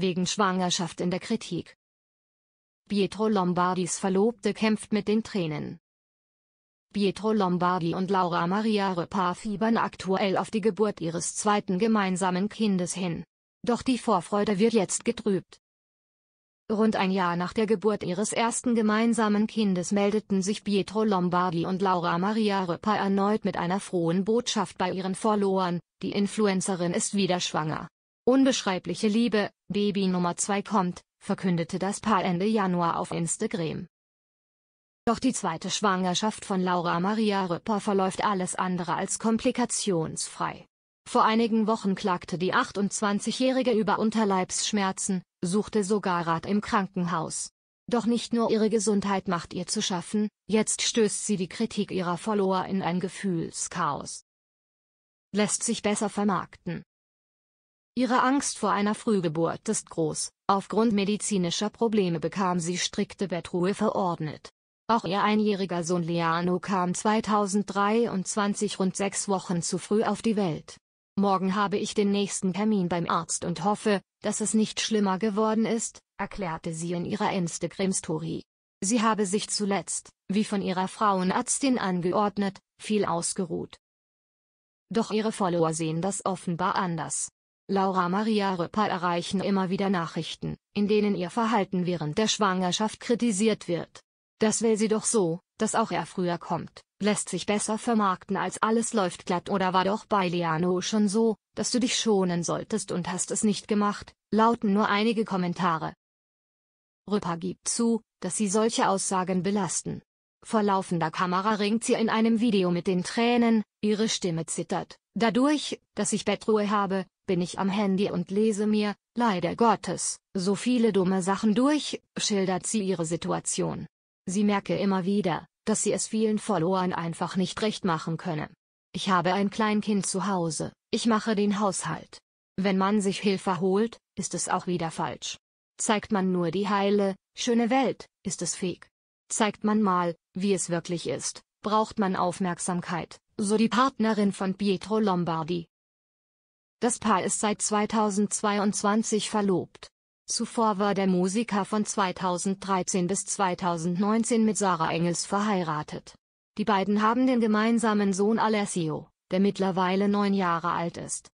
wegen Schwangerschaft in der Kritik. Pietro Lombardis Verlobte kämpft mit den Tränen. Pietro Lombardi und Laura Maria Röpa fiebern aktuell auf die Geburt ihres zweiten gemeinsamen Kindes hin. Doch die Vorfreude wird jetzt getrübt. Rund ein Jahr nach der Geburt ihres ersten gemeinsamen Kindes meldeten sich Pietro Lombardi und Laura Maria Röpa erneut mit einer frohen Botschaft bei ihren Followern, die Influencerin ist wieder schwanger. Unbeschreibliche Liebe, Baby Nummer 2 kommt, verkündete das Paar Ende Januar auf Instagram. Doch die zweite Schwangerschaft von Laura Maria Rüpper verläuft alles andere als komplikationsfrei. Vor einigen Wochen klagte die 28-Jährige über Unterleibsschmerzen, suchte sogar Rat im Krankenhaus. Doch nicht nur ihre Gesundheit macht ihr zu schaffen, jetzt stößt sie die Kritik ihrer Follower in ein Gefühlschaos. Lässt sich besser vermarkten. Ihre Angst vor einer Frühgeburt ist groß, aufgrund medizinischer Probleme bekam sie strikte Bettruhe verordnet. Auch ihr einjähriger Sohn Leano kam 2023 rund sechs Wochen zu früh auf die Welt. Morgen habe ich den nächsten Termin beim Arzt und hoffe, dass es nicht schlimmer geworden ist, erklärte sie in ihrer Instagram-Story. Sie habe sich zuletzt, wie von ihrer Frauenärztin angeordnet, viel ausgeruht. Doch ihre Follower sehen das offenbar anders. Laura Maria Röpper erreichen immer wieder Nachrichten, in denen ihr Verhalten während der Schwangerschaft kritisiert wird. Das will sie doch so, dass auch er früher kommt, lässt sich besser vermarkten als alles läuft glatt oder war doch bei Liano schon so, dass du dich schonen solltest und hast es nicht gemacht, lauten nur einige Kommentare. Röpper gibt zu, dass sie solche Aussagen belasten. Vor laufender Kamera ringt sie in einem Video mit den Tränen, ihre Stimme zittert, dadurch, dass ich Bettruhe habe, bin ich am Handy und lese mir, leider Gottes, so viele dumme Sachen durch, schildert sie ihre Situation. Sie merke immer wieder, dass sie es vielen Followern einfach nicht recht machen könne. Ich habe ein Kleinkind zu Hause, ich mache den Haushalt. Wenn man sich Hilfe holt, ist es auch wieder falsch. Zeigt man nur die heile, schöne Welt, ist es fake. Zeigt man mal, wie es wirklich ist, braucht man Aufmerksamkeit, so die Partnerin von Pietro Lombardi. Das Paar ist seit 2022 verlobt. Zuvor war der Musiker von 2013 bis 2019 mit Sarah Engels verheiratet. Die beiden haben den gemeinsamen Sohn Alessio, der mittlerweile neun Jahre alt ist.